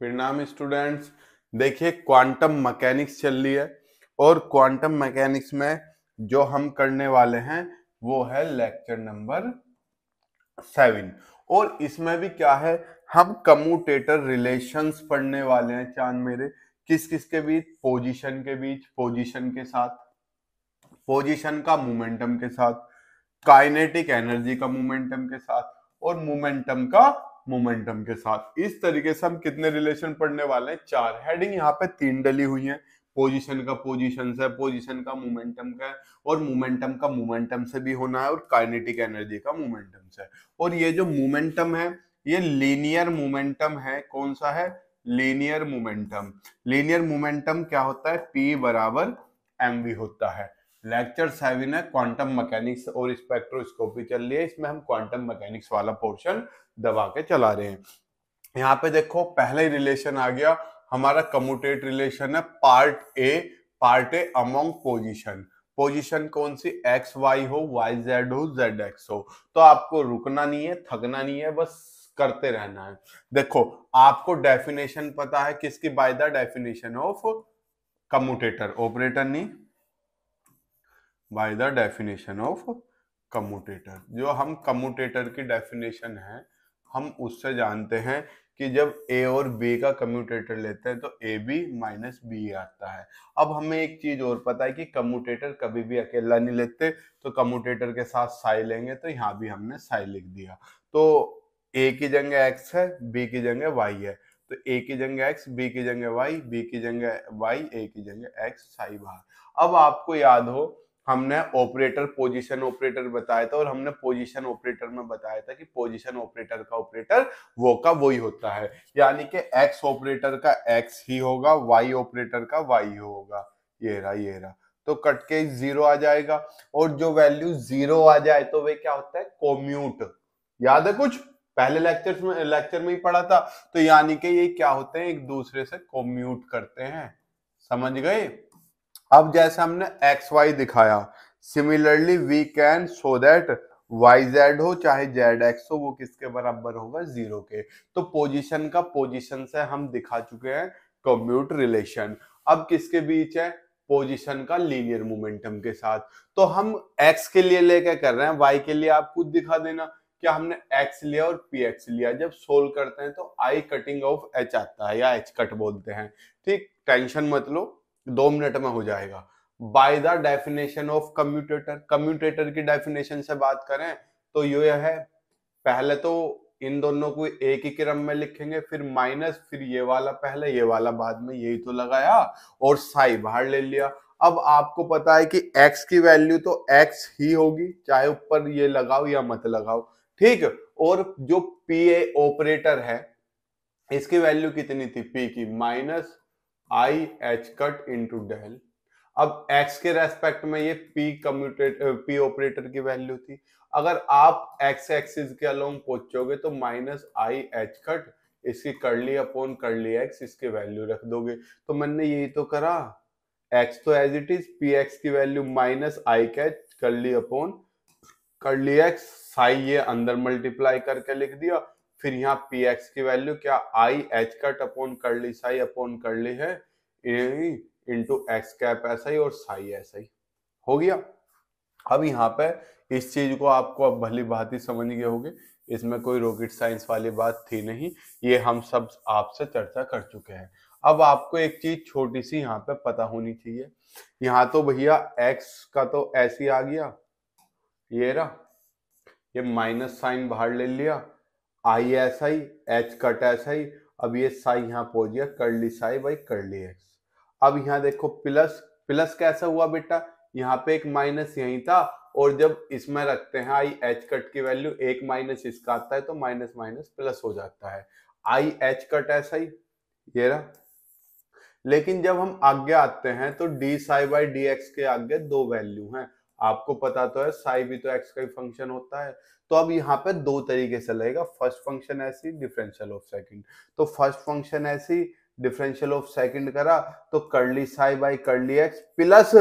प्रणाम स्टूडेंट्स देखिए quantum mechanics चल रही है और क्वांटम मैकेनिक्स में जो हम करने वाले हैं वो है लेक्चर नंबर सेवन और इसमें भी क्या है हम कम्यूटेटर रिलेशंस पढ़ने वाले हैं चांद मेरे किस किस के बीच पोजीशन के बीच पोजीशन के साथ पोजीशन का मोमेंटम के साथ काइनेटिक एनर्जी का मोमेंटम के साथ और मोमेंटम का मोमेंटम के साथ इस तरीके से हम कितने रिलेशन पढ़ने वाले हैं चार हेडिंग यहाँ पे तीन डली हुई है पोजीशन का पोजीशन से पोजीशन का मोमेंटम का और मोमेंटम का मोमेंटम से भी होना है और काइनेटिक एनर्जी का मोमेंटम से और ये जो मोमेंटम है ये लीनियर मोमेंटम है कौन सा है लीनियर मोमेंटम लीनियर मोमेंटम क्या होता है पी बराबर एम होता है लेक्चर सेवन है क्वांटम मैकेनिक्स और स्पेक्ट्रोस्कोपी चल रही है इसमें हम क्वांटम मैकेनिक्स वाला पोर्शन दबा के चला रहे हैं यहाँ पे देखो पहला ही रिलेशन आ गया हमारा कम्यूटेट रिलेशन है part A part A among position position कौन सी एक्स वाई हो वाई जेड हो जेड एक्स हो तो आपको रुकना नहीं है थकना नहीं है बस करते रहना है देखो आपको डेफिनेशन पता है किसकी by the definition of commutator operator नहीं by the definition of commutator जो हम कम्यूटेटर की डेफिनेशन है हम उससे जानते हैं कि जब ए और बी का कम्यूटेटर लेते हैं तो ए बी माइनस बी आता है अब हमें एक चीज और पता है कि कम्यूटेटर कभी भी अकेला नहीं लेते तो कम्यूटेटर के साथ साई लेंगे तो यहाँ भी हमने साई लिख दिया तो ए की जगह एक्स है बी की जगह वाई है तो ए की जगह एक्स बी की जगह वाई बी की जगह वाई ए की जगह एक्स साई बाहर अब आपको याद हो हमने ऑपरेटर पोजीशन ऑपरेटर बताया था और हमने पोजीशन ऑपरेटर में बताया था कि पोजीशन ऑपरेटर का ऑपरेटर वो का वो ही होता है यानी कि एक्स ऑपरेटर का एक्स ही होगा वाई ऑपरेटर का वाई होगा ये रहा ये रहा तो कट के जीरो आ जाएगा और जो वैल्यू जीरो आ जाए तो वे क्या होता है कॉम्यूट याद है कुछ पहले लेक्चर में लेक्चर में ही पढ़ा था तो यानी कि ये क्या होते हैं एक दूसरे से कॉम्यूट करते हैं समझ गए अब जैसे हमने एक्स वाई दिखाया similarly we can show that Y Z हो चाहे जेड एक्स हो वो किसके बराबर होगा जीरो के तो पोजिशन का पोजिशन से हम दिखा चुके हैं कम्यूट रिलेशन अब किसके बीच है पोजीशन का लीनियर मोमेंटम के साथ तो हम एक्स के लिए लेके कर रहे हैं वाई के लिए आप खुद दिखा देना क्या हमने एक्स लिया और पी एक्स लिया जब सोल्व करते हैं तो आई कटिंग ऑफ एच आता है या एच कट बोलते हैं ठीक टेंशन मत लो दो मिनट में हो जाएगा by the definition of commutator commutator की डेफिनेशन से बात करें तो ये है पहले तो इन दोनों को एक ही क्रम में लिखेंगे फिर माइनस फिर ये वाला पहले ये वाला बाद में यही तो लगाया और साई बाहर ले लिया अब आपको पता है कि x की वैल्यू तो x ही होगी चाहे ऊपर ये लगाओ या मत लगाओ ठीक और जो पी ए ऑपरेटर है इसकी वैल्यू कितनी थी p की minus I H cut into del अब एक्स के रेस्पेक्ट में ये पी कम्यूटेट पी ऑपरेटर की वैल्यू थी अगर आप एक्स एक्सिस के अलोंग पहुंचोगे तो माइनस आई एच कट इसकी करली अपॉन करली एक्स इसकी वैल्यू रख दोगे तो मैंने यही तो करा एक्स तो as it is P X की वैल्यू माइनस आई कैच curly upon curly X psi ये अंदर मल्टीप्लाई करके लिख दिया फिर यहाँ पी एक्स की वैल्यू क्या आई एच कट अपॉन ली साई अपॉन ली है इंटू एक्स कैप ऐसा ही और साई ऐसा ही हो गया अब यहाँ पे इस चीज को आपको अब भली भांति समझ गए होगे इसमें कोई रॉकेट साइंस वाली बात थी नहीं ये हम सब आपसे चर्चा कर चुके हैं अब आपको एक चीज छोटी सी यहाँ पे पता होनी चाहिए यहाँ तो भैया एक्स का तो ऐसी आ गया ये रहा ये माइनस साइन बाहर ले लिया I S I H cut S I अब ये साई यहाँ पहुंच गया करली साई बाई करली एक्स अब यहाँ देखो प्लस प्लस कैसा हुआ बेटा यहाँ पे एक माइनस यही था और जब इसमें रखते हैं आई एच कट की वैल्यू एक माइनस इसका आता है तो माइनस माइनस प्लस हो जाता है आई एच कट ऐसा ही ये रहा लेकिन जब हम आगे आते हैं तो D psi by D X के आगे दो वैल्यू हैं आपको पता तो है साई भी तो एक्स का ही फंक्शन होता है तो अब यहाँ पे दो तरीके से लगेगा फर्स्ट फंक्शन ऐसी डिफरेंशियल ऑफ सेकंड तो फर्स्ट फंक्शन ऐसी डिफरेंशियल ऑफ सेकंड करा तो curly psi by curly X plus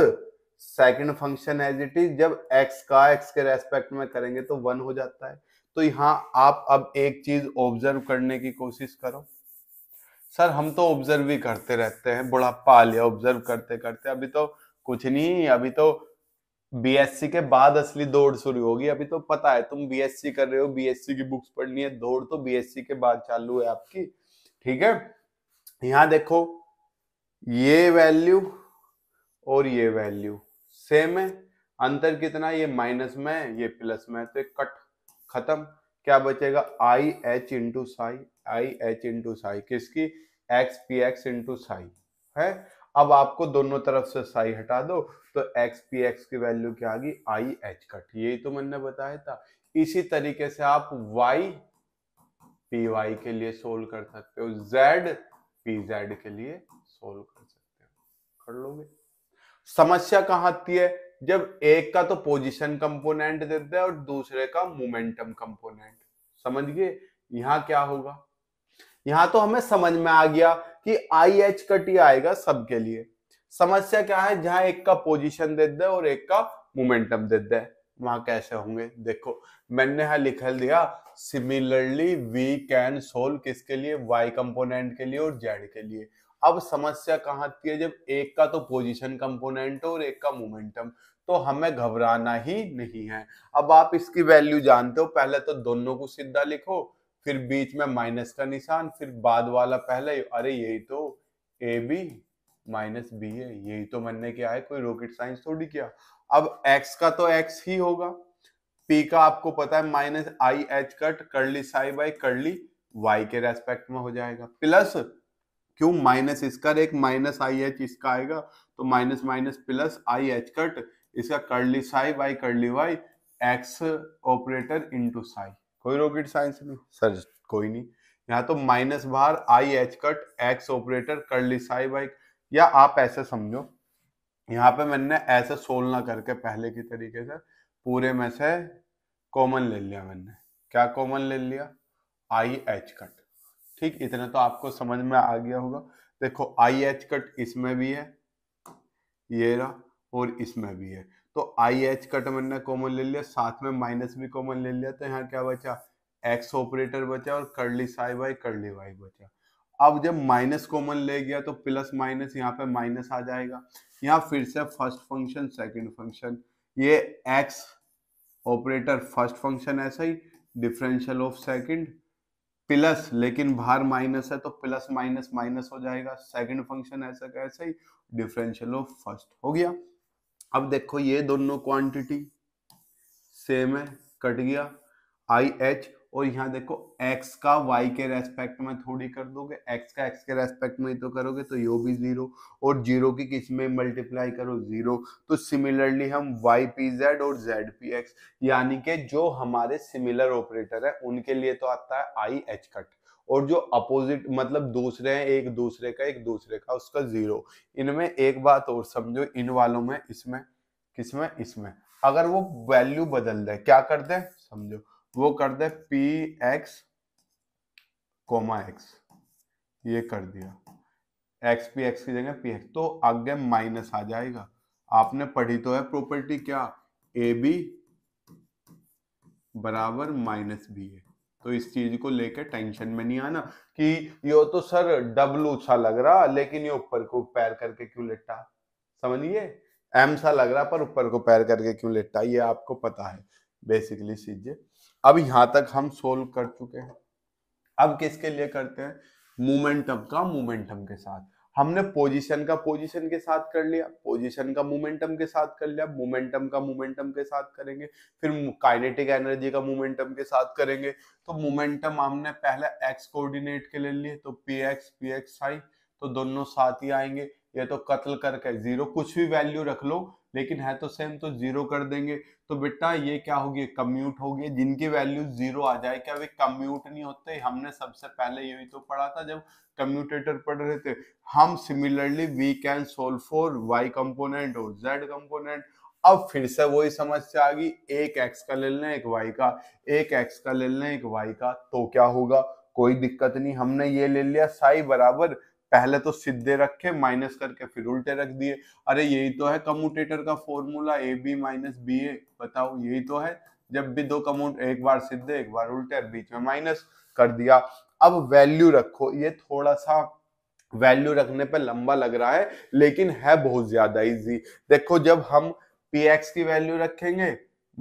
second function as it is जब एक्स का एक्स के रेस्पेक्ट में करेंगे तो वन हो जाता है तो यहाँ आप अब एक चीज ऑब्जर्व करने की कोशिश करो सर हम तो ऑब्जर्व ही करते रहते हैं बुढ़ापा लिया ऑब्जर्व करते करते अभी तो कुछ नहीं अभी तो बीएससी के बाद असली दौड़ शुरू होगी अभी तो पता है तुम बीएससी कर रहे हो बीएससी की बुक्स पढ़नी है दौड़ तो बीएससी के बाद चालू है आपकी ठीक है यहां देखो ये वैल्यू और ये वैल्यू सेम है अंतर कितना ये माइनस में ये प्लस में तो एक कट खत्म क्या बचेगा I H into psi I H into psi किसकी X P X into psi है अब आपको दोनों तरफ से साई हटा दो तो एक्स पी एक्स की वैल्यू क्या आ गई आई एच कट यही तो मैंने बताया था इसी तरीके से आप वाई पी वाई के लिए सोल्व कर सकते हो जेड पी जेड के लिए सोल्व कर सकते हो कर लोगे समस्या कहां आती है जब एक का तो पोजीशन कंपोनेंट देते हैं और दूसरे का मोमेंटम कंपोनेंट समझ गए यहां क्या होगा यहां तो हमें समझ में आ गया कि आई एच कट ये आएगा सबके लिए समस्या क्या है जहां एक का पोजीशन दे दे और एक का मोमेंटम दे दे वहां कैसे होंगे देखो मैंने यहां लिख दिया सिमिलरली वी कैन सोल्व किसके लिए वाई कंपोनेंट के लिए और जेड के लिए अब समस्या कहां आती है जब एक का तो पोजीशन कंपोनेंट और एक का मोमेंटम तो हमें घबराना ही नहीं है अब आप इसकी वैल्यू जानते हो पहले तो दोनों को सीधा लिखो फिर बीच में माइनस का निशान फिर बाद वाला पहले अरे यही तो ए बी माइनस बी है यही तो मैंने क्या है कोई रॉकेट साइंस थोड़ी किया अब एक्स का तो एक्स ही होगा पी का आपको पता है minus I H cut curly psi by curly Y के रेस्पेक्ट में हो जाएगा प्लस क्यों माइनस इसका एक माइनस आई एच इसका आएगा तो minus minus plus I H cut इसका curly psi by curly Y X operator into psi कोई रॉकेट साइंस नहीं सर कोई नहीं यहाँ तो माइनस बार I H cut X operator ली साई बाइक या आप ऐसे समझो यहाँ पे मैंने ऐसे सोलना ना करके पहले की तरीके से पूरे में से कॉमन ले लिया मैंने क्या कॉमन ले लिया आई एच कट ठीक इतना तो आपको समझ में आ गया होगा देखो आई एच कट इसमें भी है ये रहा और इसमें भी है तो आई एच का तो मैंने कॉमन ले लिया साथ में माइनस भी कॉमन ले लिया तो यहाँ क्या बचा एक्स ऑपरेटर बचा और करली साई वाई करली वाई बचा अब जब माइनस कॉमन ले गया तो प्लस माइनस यहाँ पे माइनस आ जाएगा यहाँ फिर से फर्स्ट फंक्शन सेकंड फंक्शन ये एक्स ऑपरेटर फर्स्ट फंक्शन ऐसा ही डिफरेंशियल ऑफ सेकंड प्लस लेकिन बाहर माइनस है तो प्लस माइनस माइनस हो जाएगा सेकंड फंक्शन ऐसा कैसे ऐसा ही डिफरेंशियल ऑफ फर्स्ट हो गया अब देखो ये दोनों क्वांटिटी सेम है कट गया आई एच और यहाँ देखो x का y के रेस्पेक्ट में थोड़ी कर दोगे x का x के रेस्पेक्ट में ही तो करोगे तो यो भी जीरो और जीरो की किस में मल्टीप्लाई करो जीरो तो सिमिलरली हम y p z और z p x यानी के जो हमारे सिमिलर ऑपरेटर है उनके लिए तो आता है आई एच कट और जो अपोजिट मतलब दूसरे हैं एक दूसरे का एक दूसरे का उसका जीरो इनमें एक बात और समझो इन वालों में इसमें किसमें इसमें अगर वो वैल्यू बदल दे क्या कर दे समझो वो कर दे पी एक्स कोमा एक्स ये कर दिया एक्स पी एक्स की जगह पी एक्स तो आगे माइनस आ जाएगा आपने पढ़ी तो है प्रॉपर्टी क्या ए बी बराबर माइनस बी ए तो इस चीज को लेकर टेंशन में नहीं आना कि यो तो सर डब्लू सा लग रहा लेकिन ये ऊपर को पैर करके क्यों लेटा समझिए एम सा लग रहा पर ऊपर को पैर करके क्यों लेटा ये आपको पता है बेसिकली चीजें अब यहां तक हम सोल्व कर चुके हैं अब किसके लिए करते हैं मोमेंटम का मोमेंटम के साथ हमने पोजीशन का पोजीशन के साथ कर लिया पोजीशन का मोमेंटम के साथ कर लिया मोमेंटम का मोमेंटम के साथ करेंगे फिर काइनेटिक एनर्जी का मोमेंटम के साथ करेंगे तो मोमेंटम हमने पहले एक्स कोऑर्डिनेट के ले लिए तो P X P X I तो दोनों साथ ही आएंगे या तो कत्ल करके जीरो कुछ भी वैल्यू रख लो लेकिन है तो सेम तो जीरो कर देंगे तो बेटा ये क्या होगी कम्यूट होगी जिनकी वैल्यू जीरो आ जाए क्या वे कम्यूट नहीं होते हमने सबसे पहले यही तो पढ़ा था जब कम्यूटेटर पढ़ रहे थे हम similarly we can solve for Y component और जेड कंपोनेंट अब फिर से वही समस्या आ गई एक एक्स का ले लें एक वाई का एक एक्स का ले लें एक वाई का तो क्या होगा कोई दिक्कत नहीं हमने ये ले लिया साई बराबर पहले तो सीधे रखे माइनस करके फिर उल्टे रख दिए अरे यही तो है कम्यूटेटर का formula A B minus B A बताओ यही तो है जब भी दो कम्यूट एक बार सीधे एक बार उल्टे बीच में माइनस कर दिया अब वैल्यू रखो ये थोड़ा सा वैल्यू रखने पर लंबा लग रहा है लेकिन है बहुत ज्यादा इजी देखो जब हम पी एक्स की वैल्यू रखेंगे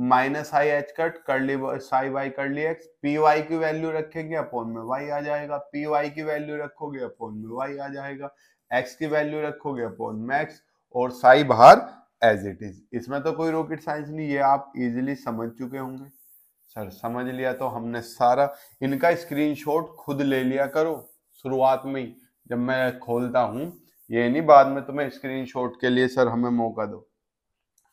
minus I H cut curly psi Y curly X P Y की वैल्यू रखेंगे अपॉन में वाई आ जाएगा पी वाई की वैल्यू रखोगे अपॉन में वाई आ जाएगा एक्स की वैल्यू रखोगे अपॉन में एक्स और साई बाहर एज इट इज इसमें तो कोई रॉकेट साइंस नहीं ये आप इजिली समझ चुके होंगे सर समझ लिया तो हमने सारा इनका स्क्रीनशॉट खुद ले लिया करो शुरुआत में ही जब मैं खोलता हूँ ये नहीं बाद में तुम्हें स्क्रीनशॉट के लिए सर हमें मौका दो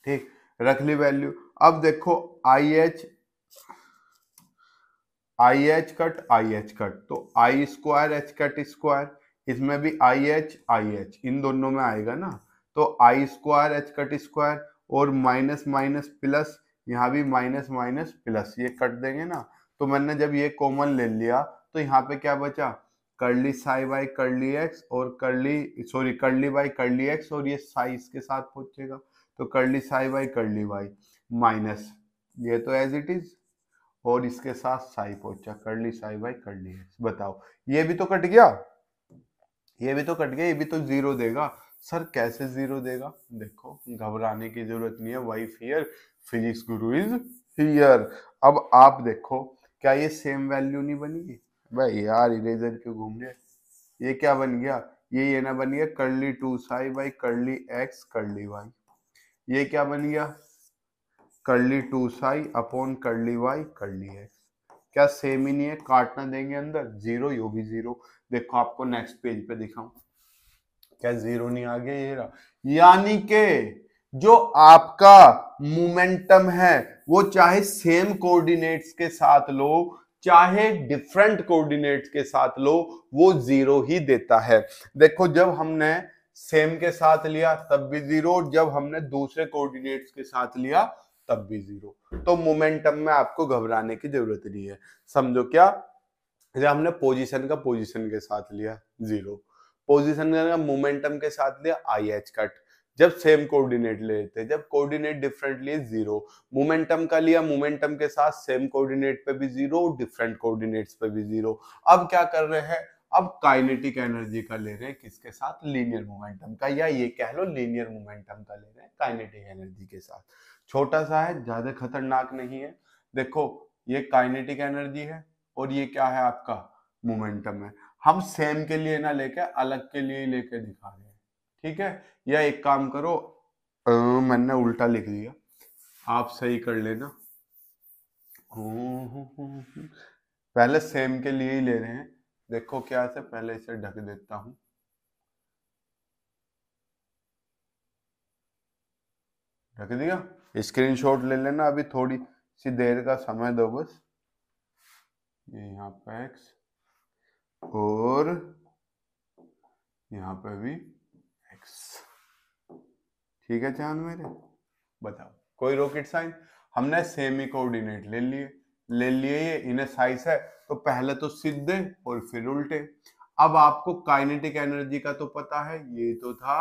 ठीक रख ली वैल्यू अब देखो I H I H cut I H cut तो I square H cut square इसमें भी आई एच आई एच इन दोनों में आएगा ना तो I square H cut square और माइनस माइनस प्लस यहाँ भी माइनस माइनस प्लस ये कट देंगे ना तो मैंने जब ये कॉमन ले लिया तो यहाँ पे क्या बचा करली साई बाई करली एक्स और करली सॉरी करली बाई करली एक्स और ये साई इसके साथ पहुंचेगा तो curly psi by curly by minus ये तो एज इट इज और इसके साथ साई पोचा कर ली साई बाई कर ली बताओ ये भी तो कट गया ये भी तो कट गया ये भी तो जीरो देगा सर कैसे जीरो देगा देखो घबराने की जरूरत नहीं है wife here physics guru is here अब आप देखो क्या ये सेम वैल्यू नहीं बनी भाई यार इरेजर क्यों घूम गया ये क्या बन गया ये ये ना बन गया ली टू साई बाई ली एक्स ली वाई ये क्या बन गया curly two psi upon curly Y curly X क्या सेम ही नहीं है काटना देंगे अंदर जीरो यो भी जीरो देखो आपको नेक्स्ट पेज पे दिखाऊं क्या जीरो नहीं आ गया ये रहा यानी के जो आपका मोमेंटम है वो चाहे सेम कोऑर्डिनेट्स के साथ लो चाहे डिफरेंट कोऑर्डिनेट्स के साथ लो वो जीरो ही देता है देखो जब हमने सेम के साथ लिया तब भी जीरो जब हमने दूसरे कोऑर्डिनेट्स के साथ लिया तब भी जीरो तो मोमेंटम में आपको घबराने की जरूरत नहीं है समझो क्या जब हमने पोजीशन का पोजीशन के साथ लिया जीरो पोजीशन का मोमेंटम के साथ लिया आई एच कट जब सेम कोऑर्डिनेट ले लेते हैं जब कोऑर्डिनेट डिफरेंट लिए जीरो मोमेंटम का लिया मोमेंटम के साथ सेम कोऑर्डिनेट पे भी जीरो डिफरेंट कोऑर्डिनेट्स पे भी जीरो अब क्या कर रहे हैं अब काइनेटिक एनर्जी का ले रहे हैं किसके साथ लीनियर मोमेंटम का या ये कह लो लीनियर मोमेंटम का ले रहे हैं काइनेटिक एनर्जी के साथ छोटा सा है ज़्यादा खतरनाक नहीं है देखो ये काइनेटिक एनर्जी है और ये क्या है आपका मोमेंटम है हम सेम के लिए ना लेके अलग के लिए लेके दिखा रहे हैं ठीक है या एक काम करो आ, मैंने उल्टा लिख दिया आप सही कर लेना पहले सेम के लिए ही ले रहे हैं देखो क्या से पहले इसे ढक देता हूं ढक दिया स्क्रीनशॉट ले लेना अभी थोड़ी सी देर का समय दो बस ये यहाँ पे एक्स और यहाँ पे भी एक्स ठीक है चांद मेरे बताओ कोई रॉकेट साइंस हमने सेमी कोऑर्डिनेट ले लिए ले लिए ये इन्हें साइज है तो पहले तो सीधे और फिर उल्टे अब आपको काइनेटिक एनर्जी का तो पता है ये तो था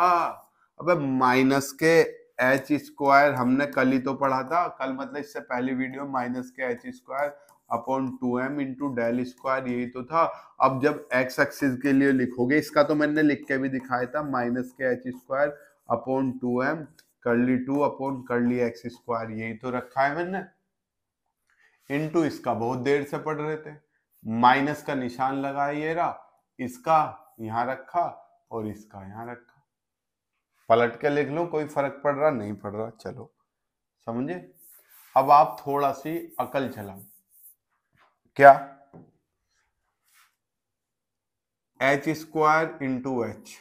अब माइनस के एच स्क्वायर हमने कल ही तो पढ़ा था कल मतलब इससे पहले वीडियो माइनस के H square upon two M into del square यही तो था अब जब एक्स एक्सिस के लिए लिखोगे इसका तो मैंने लिख के भी दिखाया था माइनस के H square upon two M curly two upon curly X square यही तो रखा है मैंने इंटू इसका बहुत देर से पढ़ रहे थे माइनस का निशान लगाया ये रहा इसका यहाँ रखा और इसका यहाँ रखा पलट के लिख लो कोई फर्क पड़ रहा नहीं पड़ रहा चलो समझे अब आप थोड़ा सी अकल चला क्या H square into H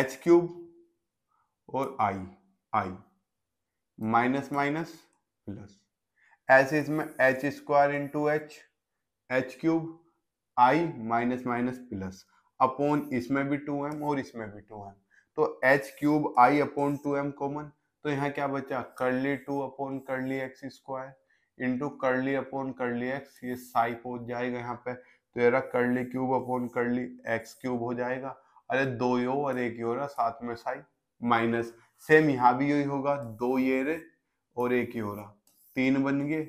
H cube और I I minus minus plus ऐसे इसमें H square into H H cube I minus minus plus upon इसमें भी टू एम और इसमें भी टू एम तो H cube I upon two M common तो यहाँ क्या बचा curly two upon curly X square into curly upon curly X ये साई पहुंच जाएगा यहाँ पे तो ये करली cube upon curly X cube हो जाएगा अरे दो यो और एक यो रहा साथ में साई माइनस सेम यहाँ भी यही होगा दो ये रे और एक ही हो रहा तीन बन गए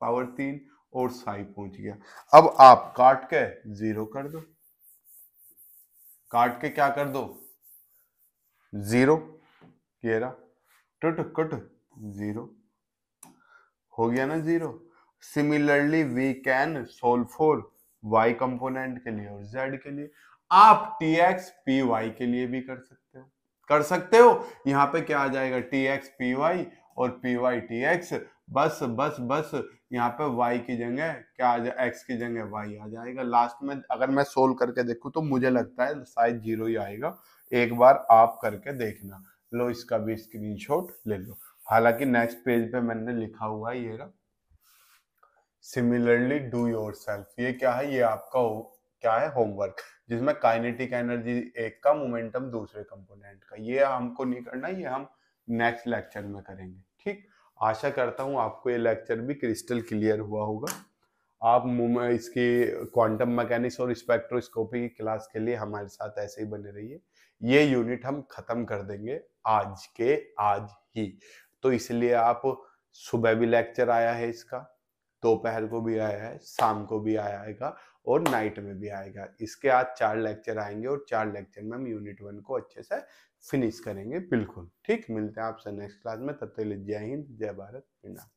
पावर तीन और साई पहुंच गया अब आप काट के जीरो कर दो काट के क्या कर दो ज़ीरो रहा टुट कुट ज़ीरो हो गया ना zero similarly we can solve for Y component के लिए और जेड के लिए आप टी एक्स पी वाई के लिए भी कर सकते हो कर सकते हो यहां पे क्या आ जाएगा टी एक्स पी वाई और पी वाई टी एक्स बस बस बस यहाँ पे y की जगह क्या आ जाए x की जगह y आ जाएगा लास्ट में अगर मैं सोल्व करके देखू तो मुझे लगता है शायद जीरो ही आएगा एक बार आप करके देखना लो इसका भी स्क्रीनशॉट ले लो हालांकि नेक्स्ट पेज पे मैंने लिखा हुआ ये सिमिलरली डू योर सेल्फ ये क्या है ये आपका हो, क्या है होमवर्क जिसमें काइनेटिक एनर्जी एक का मोमेंटम दूसरे कंपोनेंट का ये हमको नहीं करना ये हम नेक्स्ट लेक्चर में करेंगे ठीक आशा करता हूँ आपको ये लेक्चर भी क्रिस्टल क्लियर हुआ होगा आप इसकी क्वांटम मैकेनिक्स और स्पेक्ट्रोस्कोपी की क्लास के लिए हमारे साथ ऐसे ही बने रहिए ये यूनिट हम खत्म कर देंगे आज के आज ही तो इसलिए आप सुबह भी लेक्चर आया है इसका दोपहर को भी आया है शाम को भी आएगा और नाइट में भी आएगा इसके आज चार लेक्चर आएंगे और चार लेक्चर में हम यूनिट वन को अच्छे से फिनिश करेंगे बिल्कुल ठीक मिलते हैं आपसे नेक्स्ट क्लास में तब तक जय हिंद जय भारत प्रणाम